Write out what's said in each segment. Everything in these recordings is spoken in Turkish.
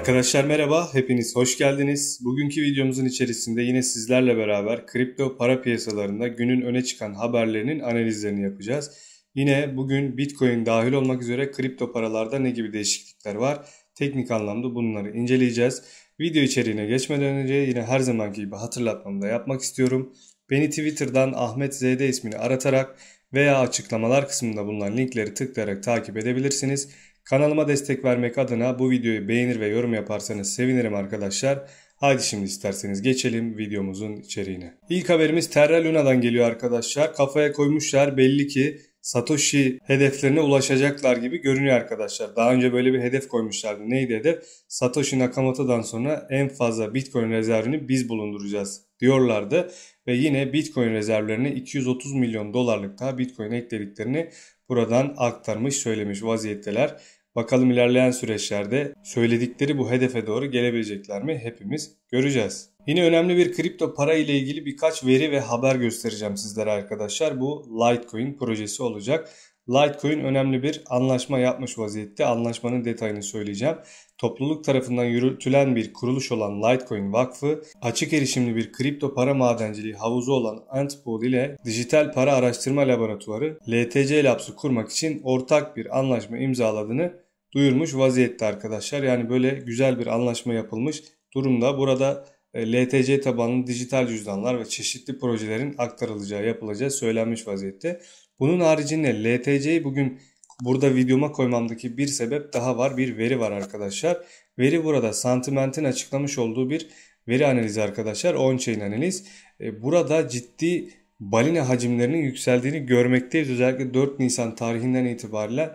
Arkadaşlar merhaba, hepiniz hoş geldiniz. Bugünkü videomuzun içerisinde yine sizlerle beraber kripto para piyasalarında günün öne çıkan haberlerinin analizlerini yapacağız. Yine bugün Bitcoin dahil olmak üzere kripto paralarda ne gibi değişiklikler var? Teknik anlamda bunları inceleyeceğiz. Video içeriğine geçmeden önce yine her zamanki gibi hatırlatmamı da yapmak istiyorum. Beni Twitter'dan Ahmet ZD ismini aratarak veya açıklamalar kısmında bulunan linkleri tıklayarak takip edebilirsiniz. Kanalıma destek vermek adına bu videoyu beğenir ve yorum yaparsanız sevinirim arkadaşlar. Haydi şimdi isterseniz geçelim videomuzun içeriğine. İlk haberimiz Terra Luna'dan geliyor arkadaşlar. Kafaya koymuşlar belli ki Satoshi hedeflerine ulaşacaklar gibi görünüyor arkadaşlar. Daha önce böyle bir hedef koymuşlardı. Neydi hedef? Satoshi Nakamoto'dan sonra en fazla Bitcoin rezervini biz bulunduracağız diyorlardı. Ve yine Bitcoin rezervlerine 230 milyon dolarlık daha Bitcoin eklediklerini buradan aktarmış söylemiş vaziyetteler. Bakalım ilerleyen süreçlerde söyledikleri bu hedefe doğru gelebilecekler mi hepimiz göreceğiz. Yine önemli bir kripto para ile ilgili birkaç veri ve haber göstereceğim sizlere arkadaşlar. Bu Litecoin projesi olacak. Litecoin önemli bir anlaşma yapmış vaziyette. Anlaşmanın detayını söyleyeceğim topluluk tarafından yürütülen bir kuruluş olan Litecoin Vakfı, açık erişimli bir kripto para madenciliği havuzu olan Antpool ile Dijital Para Araştırma Laboratuvarı LTC Labs'ı kurmak için ortak bir anlaşma imzaladığını duyurmuş vaziyette arkadaşlar. Yani böyle güzel bir anlaşma yapılmış durumda. Burada e, LTC tabanlı dijital cüzdanlar ve çeşitli projelerin aktarılacağı, yapılacağı söylenmiş vaziyette. Bunun haricinde LTC'yi bugün Burada videoma koymamdaki bir sebep daha var. Bir veri var arkadaşlar. Veri burada Sentiment'in açıklamış olduğu bir veri analizi arkadaşlar. On-chain analiz. E, burada ciddi balina hacimlerinin yükseldiğini görmekteyiz. Özellikle 4 Nisan tarihinden itibariyle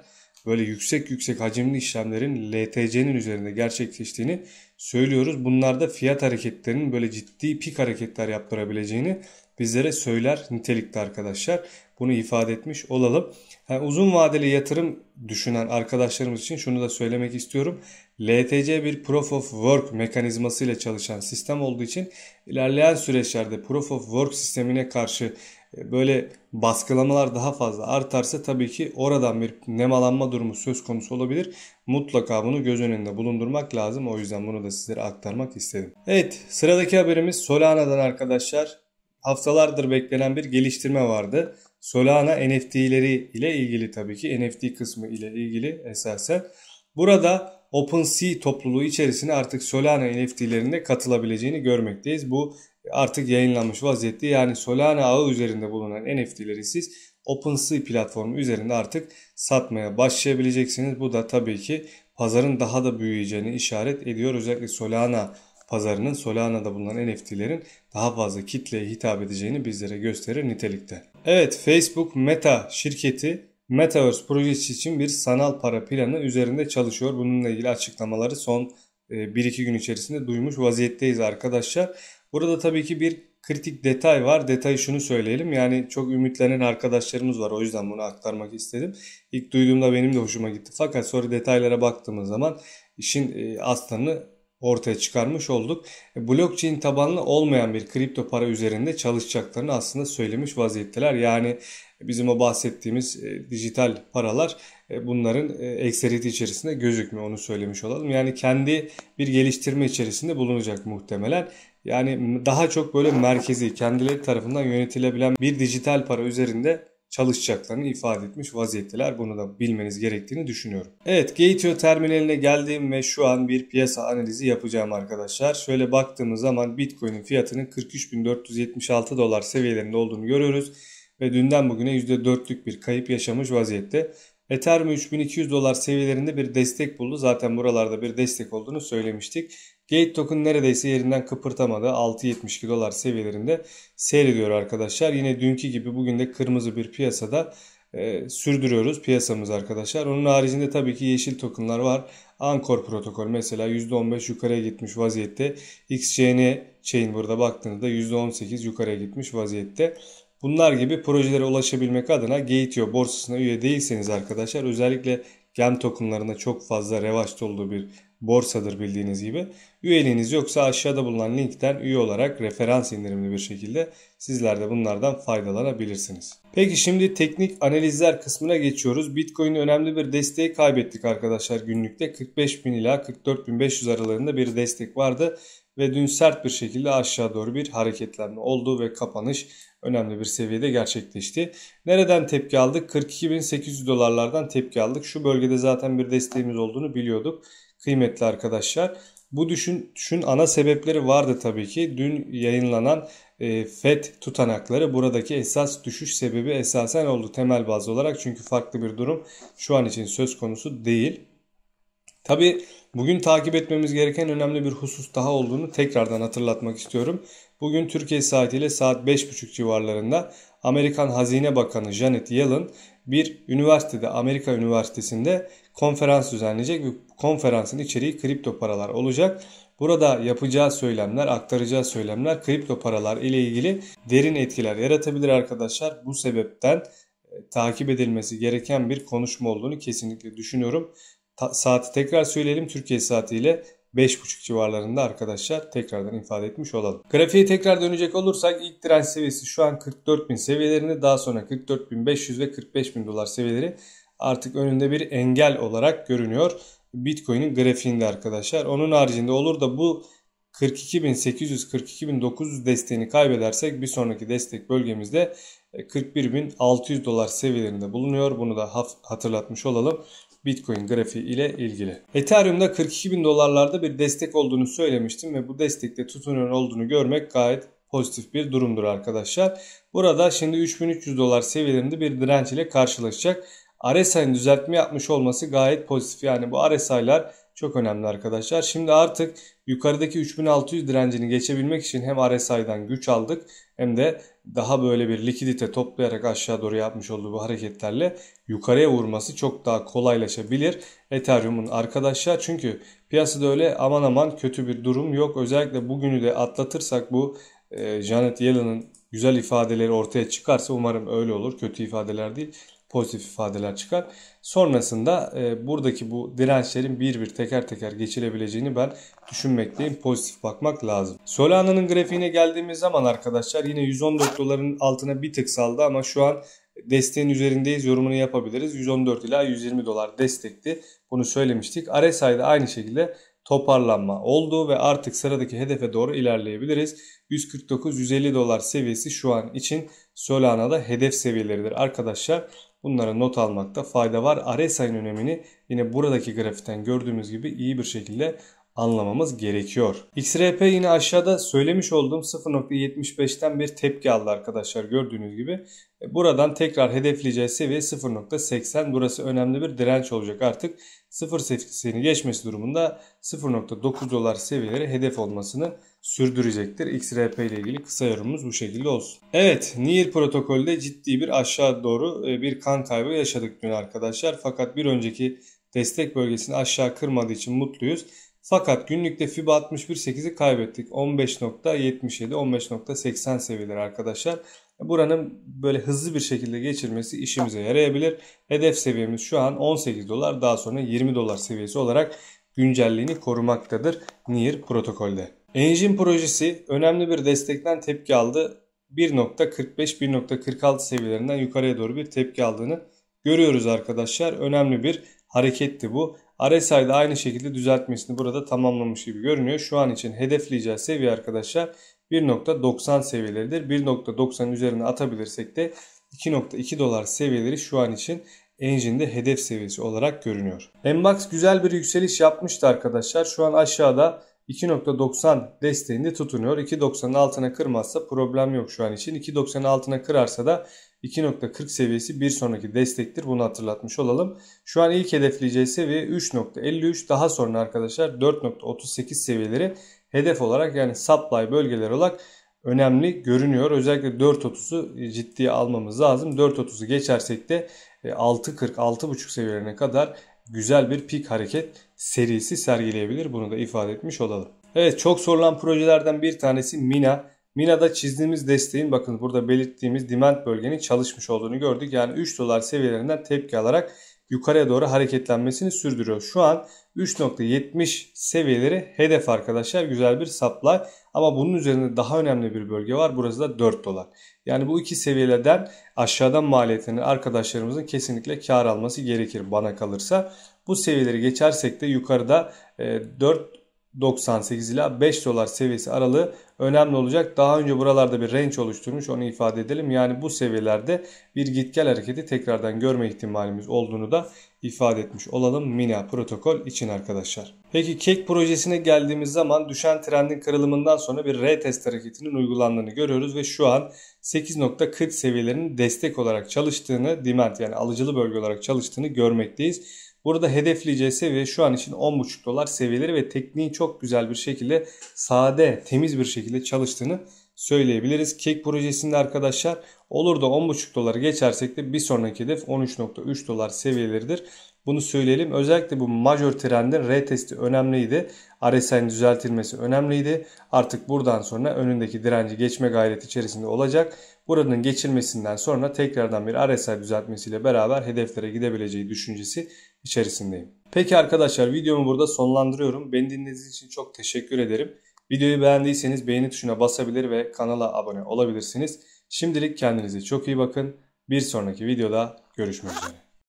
böyle yüksek yüksek hacimli işlemlerin LTC'nin üzerinde gerçekleştiğini söylüyoruz. Bunlarda fiyat hareketlerinin böyle ciddi pik hareketler yaptırabileceğini bizlere söyler nitelikte arkadaşlar. Bunu ifade etmiş olalım. Yani uzun vadeli yatırım düşünen arkadaşlarımız için şunu da söylemek istiyorum. LTC bir Proof of Work mekanizması ile çalışan sistem olduğu için ilerleyen süreçlerde Proof of Work sistemine karşı e, böyle baskılamalar daha fazla artarsa tabii ki oradan bir nemalanma durumu söz konusu olabilir. Mutlaka bunu göz önünde bulundurmak lazım. O yüzden bunu da sizlere aktarmak istedim. Evet sıradaki haberimiz Solana'dan arkadaşlar haftalardır beklenen bir geliştirme vardı. Solana NFT'leri ile ilgili tabii ki NFT kısmı ile ilgili esasen. Burada OpenSea topluluğu içerisine artık Solana NFT'lerine katılabileceğini görmekteyiz. Bu artık yayınlanmış vaziyette. Yani Solana ağı üzerinde bulunan NFT'leri siz OpenSea platformu üzerinde artık satmaya başlayabileceksiniz. Bu da tabii ki pazarın daha da büyüyeceğini işaret ediyor. Özellikle Solana pazarının Solana'da bulunan NFT'lerin daha fazla kitleye hitap edeceğini bizlere gösterir nitelikte. Evet Facebook Meta şirketi Metaverse projesi için bir sanal para planı üzerinde çalışıyor. Bununla ilgili açıklamaları son 1-2 e, gün içerisinde duymuş vaziyetteyiz arkadaşlar. Burada tabii ki bir kritik detay var. Detayı şunu söyleyelim. Yani çok ümitlenen arkadaşlarımız var. O yüzden bunu aktarmak istedim. İlk duyduğumda benim de hoşuma gitti. Fakat sonra detaylara baktığımız zaman işin e, aslanı ortaya çıkarmış olduk. E, blockchain tabanlı olmayan bir kripto para üzerinde çalışacaklarını aslında söylemiş vaziyetteler. Yani bizim o bahsettiğimiz e, dijital paralar e, bunların ekseriyeti içerisinde gözükmüyor onu söylemiş olalım. Yani kendi bir geliştirme içerisinde bulunacak muhtemelen. Yani daha çok böyle merkezi kendileri tarafından yönetilebilen bir dijital para üzerinde çalışacaklarını ifade etmiş vaziyetteler. Bunu da bilmeniz gerektiğini düşünüyorum. Evet Gateo terminaline geldim ve şu an bir piyasa analizi yapacağım arkadaşlar. Şöyle baktığımız zaman Bitcoin'in fiyatının 43.476 dolar seviyelerinde olduğunu görüyoruz. Ve dünden bugüne %4'lük bir kayıp yaşamış vaziyette. Ethereum 3200 dolar seviyelerinde bir destek buldu. Zaten buralarda bir destek olduğunu söylemiştik. Gate token neredeyse yerinden kıpırtamadı. 6.72 dolar seviyelerinde seyrediyor arkadaşlar. Yine dünkü gibi bugün de kırmızı bir piyasada e, sürdürüyoruz piyasamız arkadaşlar. Onun haricinde tabii ki yeşil tokenlar var. Ankor protokol mesela %15 yukarıya gitmiş vaziyette. XCN chain burada baktığınızda %18 yukarıya gitmiş vaziyette. Bunlar gibi projelere ulaşabilmek adına Gateio borsasına üye değilseniz arkadaşlar özellikle gem tokenlarında çok fazla revaçta olduğu bir borsadır bildiğiniz gibi. Üyeliğiniz yoksa aşağıda bulunan linkten üye olarak referans indirimli bir şekilde sizler de bunlardan faydalanabilirsiniz. Peki şimdi teknik analizler kısmına geçiyoruz. Bitcoin önemli bir desteği kaybettik arkadaşlar günlükte 45.000 ila 44.500 aralarında bir destek vardı ve dün sert bir şekilde aşağı doğru bir hareketlenme oldu ve kapanış önemli bir seviyede gerçekleşti. Nereden tepki aldık? 42.800 dolarlardan tepki aldık. Şu bölgede zaten bir desteğimiz olduğunu biliyorduk kıymetli arkadaşlar. Bu düşün düşün ana sebepleri vardı tabii ki. Dün yayınlanan e, FED tutanakları buradaki esas düşüş sebebi esasen oldu temel baz olarak. Çünkü farklı bir durum şu an için söz konusu değil. Tabii Bugün takip etmemiz gereken önemli bir husus daha olduğunu tekrardan hatırlatmak istiyorum. Bugün Türkiye saatiyle saat 5.30 civarlarında Amerikan Hazine Bakanı Janet Yellen bir üniversitede Amerika Üniversitesi'nde konferans düzenleyecek ve konferansın içeriği kripto paralar olacak. Burada yapacağı söylemler, aktaracağı söylemler kripto paralar ile ilgili derin etkiler yaratabilir arkadaşlar. Bu sebepten e, takip edilmesi gereken bir konuşma olduğunu kesinlikle düşünüyorum. Ta- saati tekrar söyleyelim. Türkiye saatiyle 5.5 civarlarında arkadaşlar tekrardan ifade etmiş olalım. Grafiğe tekrar dönecek olursak ilk direnç seviyesi şu an 44.000 seviyelerinde daha sonra 44.500 ve 45.000 dolar seviyeleri artık önünde bir engel olarak görünüyor. Bitcoin'in grafiğinde arkadaşlar. Onun haricinde olur da bu 42.800-42.900 desteğini kaybedersek bir sonraki destek bölgemizde 41.600 e, dolar seviyelerinde bulunuyor. Bunu da hatırlatmış olalım. Bitcoin grafiği ile ilgili. Ethereum'da 42 bin dolarlarda bir destek olduğunu söylemiştim ve bu destekte tutunan olduğunu görmek gayet pozitif bir durumdur arkadaşlar. Burada şimdi 3300 dolar seviyelerinde bir direnç ile karşılaşacak. RSI'nin düzeltme yapmış olması gayet pozitif. Yani bu RSI'lar çok önemli arkadaşlar. Şimdi artık yukarıdaki 3600 direncini geçebilmek için hem RSI'dan güç aldık hem de daha böyle bir likidite toplayarak aşağı doğru yapmış olduğu bu hareketlerle yukarıya vurması çok daha kolaylaşabilir Ethereum'un arkadaşlar. Çünkü piyasada öyle aman aman kötü bir durum yok. Özellikle bugünü de atlatırsak bu e, Janet Yellen'ın güzel ifadeleri ortaya çıkarsa umarım öyle olur. Kötü ifadeler değil pozitif ifadeler çıkar. Sonrasında e, buradaki bu dirençlerin bir bir teker teker geçilebileceğini ben düşünmekteyim. Pozitif bakmak lazım. Solana'nın grafiğine geldiğimiz zaman arkadaşlar yine 114 doların altına bir tık saldı ama şu an desteğin üzerindeyiz yorumunu yapabiliriz. 114 ila 120 dolar destekti. Bunu söylemiştik. RSI'de aynı şekilde toparlanma oldu ve artık sıradaki hedefe doğru ilerleyebiliriz. 149-150 dolar seviyesi şu an için Solana'da hedef seviyeleridir arkadaşlar. Bunlara not almakta fayda var. RSI'nin önemini yine buradaki grafikten gördüğümüz gibi iyi bir şekilde anlamamız gerekiyor. XRP yine aşağıda söylemiş olduğum 0.75'ten bir tepki aldı arkadaşlar gördüğünüz gibi. E, buradan tekrar hedefleyeceği seviye 0.80 burası önemli bir direnç olacak artık. 0.80'i geçmesi durumunda 0.9 dolar seviyeleri hedef olmasını sürdürecektir. XRP ile ilgili kısa yorumumuz bu şekilde olsun. Evet, Near protokolde ciddi bir aşağı doğru e, bir kan kaybı yaşadık dün arkadaşlar. Fakat bir önceki destek bölgesini aşağı kırmadığı için mutluyuz. Fakat günlükte FIBA 61.8'i kaybettik. 15.77, 15.80 seviyeleri arkadaşlar. Buranın böyle hızlı bir şekilde geçirmesi işimize yarayabilir. Hedef seviyemiz şu an 18 dolar daha sonra 20 dolar seviyesi olarak güncelliğini korumaktadır NIR protokolde. Engine projesi önemli bir destekten tepki aldı. 1.45-1.46 seviyelerinden yukarıya doğru bir tepki aldığını görüyoruz arkadaşlar. Önemli bir hareketti bu. RSI'de aynı şekilde düzeltmesini burada tamamlamış gibi görünüyor. Şu an için hedefleyeceği seviye arkadaşlar 1.90 seviyeleridir. 1.90 üzerine atabilirsek de 2.2 dolar seviyeleri şu an için engine'de hedef seviyesi olarak görünüyor. Enbox güzel bir yükseliş yapmıştı arkadaşlar. Şu an aşağıda 2.90 desteğinde tutunuyor. 2.90'ın altına kırmazsa problem yok şu an için. 2.90'ın altına kırarsa da 2.40 seviyesi bir sonraki destektir. Bunu hatırlatmış olalım. Şu an ilk hedefleyeceği seviye 3.53 daha sonra arkadaşlar 4.38 seviyeleri hedef olarak yani supply bölgeleri olarak önemli görünüyor. Özellikle 4.30'u ciddiye almamız lazım. 4.30'u geçersek de 6.40 e, 6.5 seviyelerine kadar güzel bir pik hareket serisi sergileyebilir. Bunu da ifade etmiş olalım. Evet çok sorulan projelerden bir tanesi Mina. Mina'da çizdiğimiz desteğin bakın burada belirttiğimiz demand bölgenin çalışmış olduğunu gördük. Yani 3 dolar seviyelerinden tepki alarak yukarıya doğru hareketlenmesini sürdürüyor. Şu an 3.70 seviyeleri hedef arkadaşlar. Güzel bir supply ama bunun üzerinde daha önemli bir bölge var. Burası da 4 dolar. Yani bu iki seviyelerden aşağıdan maliyetini arkadaşlarımızın kesinlikle kar alması gerekir bana kalırsa. Bu seviyeleri geçersek de yukarıda 4 e, 98 ila 5 dolar seviyesi aralığı önemli olacak. Daha önce buralarda bir range oluşturmuş onu ifade edelim. Yani bu seviyelerde bir git gel hareketi tekrardan görme ihtimalimiz olduğunu da ifade etmiş olalım Mina protokol için arkadaşlar. Peki kek projesine geldiğimiz zaman düşen trendin kırılımından sonra bir retest hareketinin uygulandığını görüyoruz ve şu an 8.40 seviyelerinin destek olarak çalıştığını, demand yani alıcılı bölge olarak çalıştığını görmekteyiz. Burada hedefleyeceği seviye şu an için 10.5 dolar seviyeleri ve tekniğin çok güzel bir şekilde sade, temiz bir şekilde çalıştığını söyleyebiliriz. Kek projesinde arkadaşlar olur da 10.5 doları geçersek de bir sonraki hedef 13.3 dolar seviyeleridir. Bunu söyleyelim. Özellikle bu major trendin R testi önemliydi. RSI'nin düzeltilmesi önemliydi. Artık buradan sonra önündeki direnci geçme gayreti içerisinde olacak. Buranın geçilmesinden sonra tekrardan bir RSI düzeltmesiyle beraber hedeflere gidebileceği düşüncesi içerisindeyim. Peki arkadaşlar videomu burada sonlandırıyorum. Beni dinlediğiniz için çok teşekkür ederim. Videoyu beğendiyseniz beğeni tuşuna basabilir ve kanala abone olabilirsiniz. Şimdilik kendinize çok iyi bakın. Bir sonraki videoda görüşmek üzere.